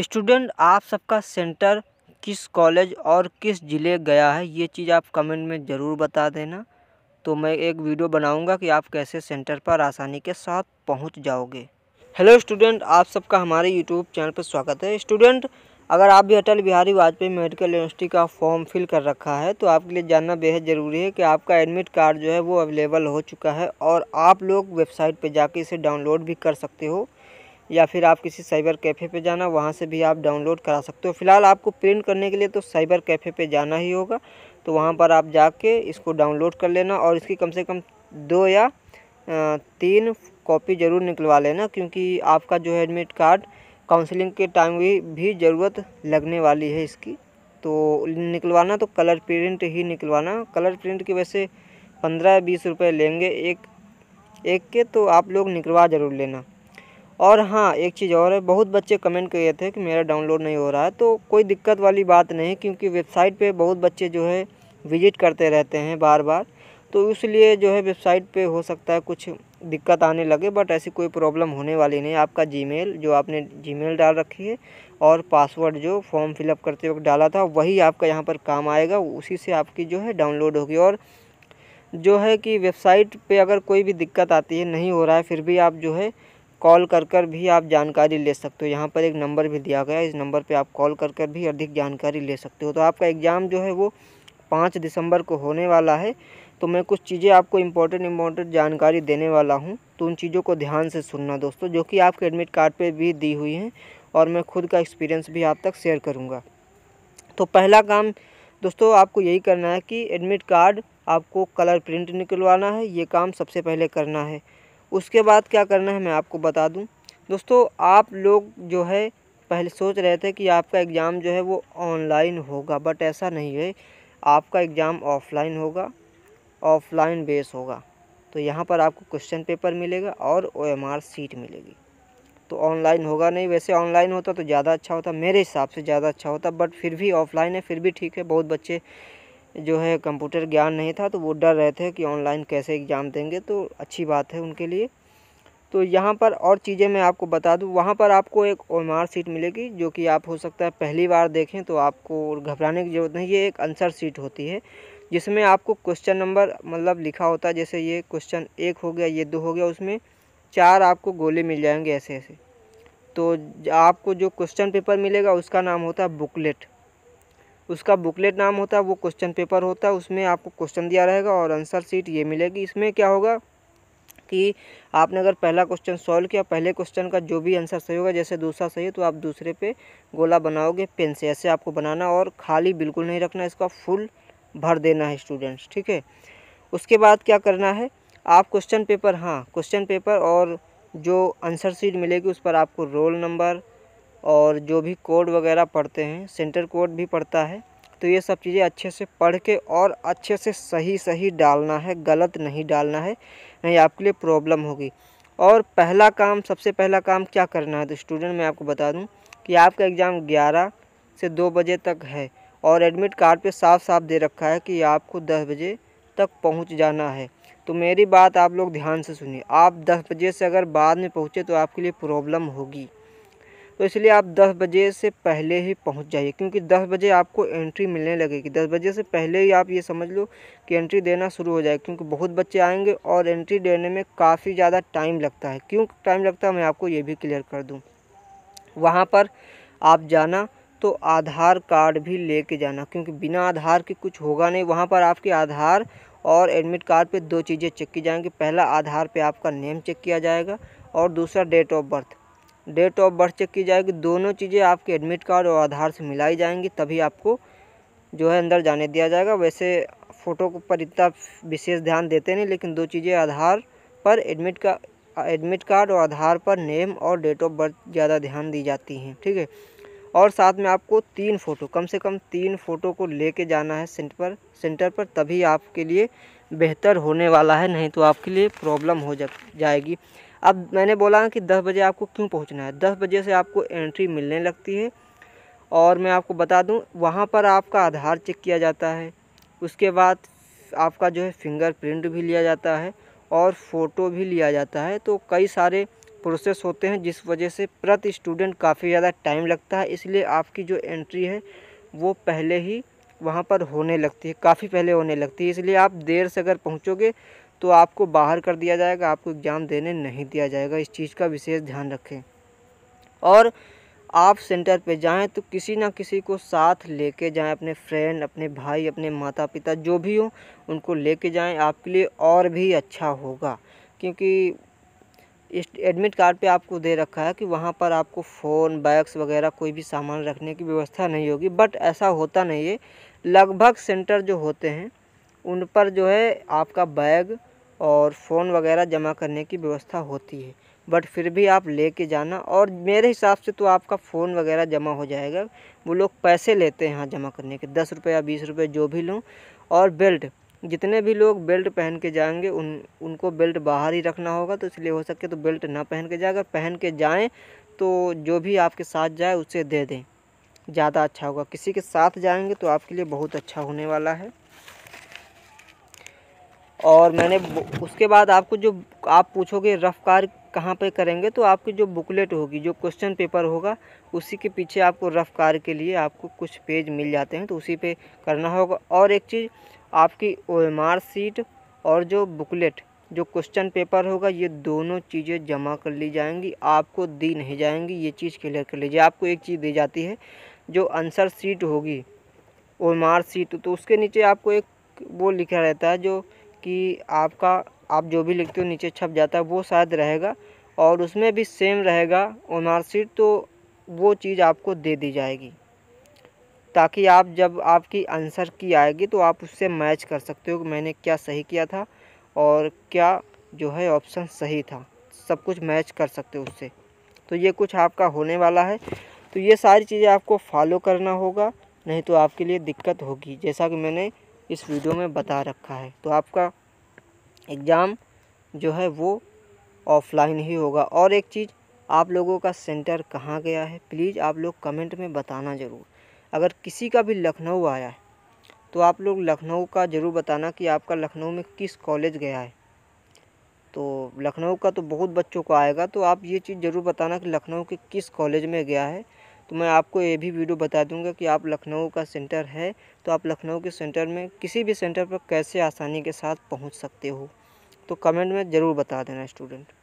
student आप सबका centre किस कॉलेज और किस ज़िले गया है ये चीज़ आप कमेंट में ज़रूर बता देना तो मैं एक वीडियो बनाऊंगा कि आप कैसे सेंटर पर आसानी के साथ पहुंच जाओगे हेलो स्टूडेंट आप सबका हमारे यूट्यूब चैनल पर स्वागत है स्टूडेंट अगर आप भी अटल बिहारी वाजपेयी मेडिकल यूनिवर्सिटी का फॉर्म फिल कर रखा है तो आपके लिए जानना बेहद ज़रूरी है कि आपका एडमिट कार्ड जो है वो अवेलेबल हो चुका है और आप लोग वेबसाइट पर जाके इसे डाउनलोड भी कर सकते हो या फिर आप किसी साइबर कैफ़े पे जाना वहाँ से भी आप डाउनलोड करा सकते हो फ़िलहाल आपको प्रिंट करने के लिए तो साइबर कैफ़े पे जाना ही होगा तो वहाँ पर आप जाके इसको डाउनलोड कर लेना और इसकी कम से कम दो या तीन कॉपी ज़रूर निकलवा लेना क्योंकि आपका जो है एडमिट कार्ड काउंसलिंग के टाइम भी, भी ज़रूरत लगने वाली है इसकी तो निकलवाना तो कलर प्रिंट ही निकलवाना कलर प्रिंट की वैसे पंद्रह बीस रुपये लेंगे एक एक के तो आप लोग निकलवा ज़रूर लेना और हाँ एक चीज़ और है बहुत बच्चे कमेंट किए थे कि मेरा डाउनलोड नहीं हो रहा है तो कोई दिक्कत वाली बात नहीं क्योंकि वेबसाइट पे बहुत बच्चे जो है विज़िट करते रहते हैं बार बार तो इसलिए जो है वेबसाइट पे हो सकता है कुछ दिक्कत आने लगे बट ऐसी कोई प्रॉब्लम होने वाली नहीं आपका जी जो आपने जी डाल रखी है और पासवर्ड जो फॉर्म फिलअप करते वक्त डाला था वही आपका यहाँ पर काम आएगा उसी से आपकी जो है डाउनलोड होगी और जो है कि वेबसाइट पे अगर कोई भी दिक्कत आती है नहीं हो रहा है फिर भी आप जो है कॉल कर कर भी आप जानकारी ले सकते हो यहाँ पर एक नंबर भी दिया गया है इस नंबर पे आप कॉल कर कर भी अधिक जानकारी ले सकते हो तो आपका एग्ज़ाम जो है वो पाँच दिसंबर को होने वाला है तो मैं कुछ चीज़ें आपको इम्पोर्टेंट इम्पोर्टेंट जानकारी देने वाला हूँ तो उन चीज़ों को ध्यान से सुनना दोस्तों जो कि आपके एडमिट कार्ड पर भी दी हुई हैं और मैं खुद का एक्सपीरियंस भी आप तक शेयर करूँगा तो पहला काम दोस्तों आपको यही करना है कि एडमिट कार्ड आपको कलर प्रिंट निकलवाना है ये काम सबसे पहले करना है उसके बाद क्या करना है मैं आपको बता दूँ दोस्तों आप लोग जो है पहले सोच रहे थे कि आपका एग्ज़ाम जो है वो ऑनलाइन होगा बट ऐसा नहीं है आपका एग्ज़ाम ऑफलाइन होगा ऑफलाइन बेस होगा तो यहाँ पर आपको क्वेश्चन पेपर मिलेगा और ओ सीट मिलेगी तो ऑनलाइन होगा नहीं वैसे ऑनलाइन होता तो ज़्यादा अच्छा होता मेरे हिसाब से ज़्यादा अच्छा होता बट फिर भी ऑफलाइन है फिर भी ठीक है बहुत बच्चे जो है कंप्यूटर ज्ञान नहीं था तो वो डर रहे थे कि ऑनलाइन कैसे एग्ज़ाम देंगे तो अच्छी बात है उनके लिए तो यहाँ पर और चीज़ें मैं आपको बता दूँ वहाँ पर आपको एक आर सीट मिलेगी जो कि आप हो सकता है पहली बार देखें तो आपको घबराने की ज़रूरत नहीं ये एक आंसर सीट होती है जिसमें आपको क्वेश्चन नंबर मतलब लिखा होता है जैसे ये क्वेश्चन एक हो गया ये दो हो गया उसमें चार आपको गोले मिल जाएंगे ऐसे ऐसे तो आपको जो क्वेश्चन पेपर मिलेगा उसका नाम होता है बुकलेट उसका बुकलेट नाम होता है वो क्वेश्चन पेपर होता है उसमें आपको क्वेश्चन दिया रहेगा और आंसर सीट ये मिलेगी इसमें क्या होगा कि आपने अगर पहला क्वेश्चन सॉल्व किया पहले क्वेश्चन का जो भी आंसर सही होगा जैसे दूसरा सही है तो आप दूसरे पे गोला बनाओगे पेन से ऐसे आपको बनाना और खाली बिल्कुल नहीं रखना इसका फुल भर देना है स्टूडेंट्स ठीक है उसके बाद क्या करना है आप क्वेश्चन पेपर हाँ क्वेश्चन पेपर और जो आंसर सीट मिलेगी उस पर आपको रोल नंबर और जो भी कोड वगैरह पढ़ते हैं सेंटर कोड भी पढ़ता है तो ये सब चीज़ें अच्छे से पढ़ के और अच्छे से सही सही डालना है गलत नहीं डालना है नहीं आपके लिए प्रॉब्लम होगी और पहला काम सबसे पहला काम क्या करना है तो स्टूडेंट मैं आपको बता दूं कि आपका एग्ज़ाम 11 से 2 बजे तक है और एडमिट कार्ड पे साफ साफ दे रखा है कि आपको 10 बजे तक पहुंच जाना है तो मेरी बात आप लोग ध्यान से सुनिए आप दस बजे से अगर बाद में पहुँचे तो आपके लिए प्रॉब्लम होगी तो इसलिए आप 10 बजे से पहले ही पहुंच जाइए क्योंकि 10 बजे आपको एंट्री मिलने लगेगी 10 बजे से पहले ही आप ये समझ लो कि एंट्री देना शुरू हो जाएगा क्योंकि बहुत बच्चे आएंगे और एंट्री देने में काफ़ी ज़्यादा टाइम लगता है क्यों टाइम लगता है मैं आपको ये भी क्लियर कर दूँ वहाँ पर आप जाना तो आधार कार्ड भी लेके जाना क्योंकि बिना आधार के कुछ होगा नहीं वहाँ पर आपके आधार और एडमिट कार्ड पे दो चीज़ें चेक की जाएंगी पहला आधार पे आपका नेम चेक किया जाएगा और दूसरा date of birth date of birth check की जाएगी दोनों चीज़ें आपके एडमिट कार्ड और आधार से मिलाई जाएंगी तभी आपको जो है अंदर जाने दिया जाएगा वैसे फ़ोटो पर इतना विशेष ध्यान देते नहीं लेकिन दो चीज़ें आधार पर एडमिट का एडमिट कार्ड और आधार पर नेम और डेट ऑफ बर्थ ज़्यादा ध्यान दी जाती हैं ठीक है और साथ में आपको तीन फ़ोटो कम से कम तीन फ़ोटो को लेके जाना है सेंटर पर सेंटर पर तभी आपके लिए बेहतर होने वाला है नहीं तो आपके लिए प्रॉब्लम हो जा, जाएगी अब मैंने बोला कि दस बजे आपको क्यों पहुँचना है दस बजे से आपको एंट्री मिलने लगती है और मैं आपको बता दूँ वहाँ पर आपका आधार चेक किया जाता है उसके बाद आपका जो है फिंगरप्रिंट भी लिया जाता है और फ़ोटो भी लिया जाता है तो कई सारे प्रोसेस होते हैं जिस वजह से प्रति स्टूडेंट काफ़ी ज़्यादा टाइम लगता है इसलिए आपकी जो एंट्री है वो पहले ही वहाँ पर होने लगती है काफ़ी पहले होने लगती है इसलिए आप देर से अगर पहुँचोगे तो आपको बाहर कर दिया जाएगा आपको एग्ज़ाम देने नहीं दिया जाएगा इस चीज़ का विशेष ध्यान रखें और आप सेंटर पे जाएं तो किसी ना किसी को साथ लेके जाएं अपने फ्रेंड अपने भाई अपने माता पिता जो भी हो उनको लेके जाएं आपके लिए और भी अच्छा होगा क्योंकि इस एडमिट कार्ड पे आपको दे रखा है कि वहाँ पर आपको फ़ोन बैग्स वगैरह कोई भी सामान रखने की व्यवस्था नहीं होगी बट ऐसा होता नहीं है लगभग सेंटर जो होते हैं उन पर जो है आपका बैग और फ़ोन वगैरह जमा करने की व्यवस्था होती है बट फिर भी आप ले कर जाना और मेरे हिसाब से तो आपका फ़ोन वगैरह जमा हो जाएगा वो लोग पैसे लेते हैं यहाँ जमा करने के दस रुपये या बीस रुपये जो भी लूँ और बेल्ट जितने भी लोग बेल्ट पहन के जाएंगे उन उनको बेल्ट बाहर ही रखना होगा तो इसलिए हो सके तो बेल्ट ना पहन के जाए अगर पहन के जाएँ तो जो भी आपके साथ जाए उसे दे दें ज़्यादा अच्छा होगा किसी के साथ जाएंगे तो आपके लिए बहुत अच्छा होने वाला है और मैंने उसके बाद आपको जो आप पूछोगे रफ़ कार कहाँ पे करेंगे तो आपकी जो बुकलेट होगी जो क्वेश्चन पेपर होगा उसी के पीछे आपको रफ़ कार के लिए आपको कुछ पेज मिल जाते हैं तो उसी पे करना होगा और एक चीज़ आपकी ओ सीट और जो बुकलेट जो क्वेश्चन पेपर होगा ये दोनों चीज़ें जमा कर ली जाएंगी आपको दी नहीं जाएंगी ये चीज़ क्लियर कर लीजिए आपको एक चीज़ दी जाती है जो आंसर सीट होगी ओ सीट तो उसके नीचे आपको एक वो लिखा रहता है जो कि आपका आप जो भी लिखते हो नीचे छप जाता है वो शायद रहेगा और उसमें भी सेम रहेगा ओनर सीट तो वो चीज़ आपको दे दी जाएगी ताकि आप जब आपकी आंसर की आएगी तो आप उससे मैच कर सकते हो कि मैंने क्या सही किया था और क्या जो है ऑप्शन सही था सब कुछ मैच कर सकते हो उससे तो ये कुछ आपका होने वाला है तो ये सारी चीज़ें आपको फॉलो करना होगा नहीं तो आपके लिए दिक्कत होगी जैसा कि मैंने इस वीडियो में बता रखा है तो आपका एग्ज़ाम जो है वो ऑफलाइन ही होगा और एक चीज़ आप लोगों का सेंटर कहाँ गया है प्लीज़ आप लोग कमेंट में बताना ज़रूर अगर किसी का भी लखनऊ आया है तो आप लोग लखनऊ का ज़रूर बताना कि आपका लखनऊ में किस कॉलेज गया है तो लखनऊ का तो बहुत बच्चों को आएगा तो आप ये चीज़ ज़रूर बताना कि लखनऊ के किस कॉलेज में गया है तो मैं आपको ये भी वीडियो बता दूंगा कि आप लखनऊ का सेंटर है तो आप लखनऊ के सेंटर में किसी भी सेंटर पर कैसे आसानी के साथ पहुँच सकते हो तो कमेंट में ज़रूर बता देना स्टूडेंट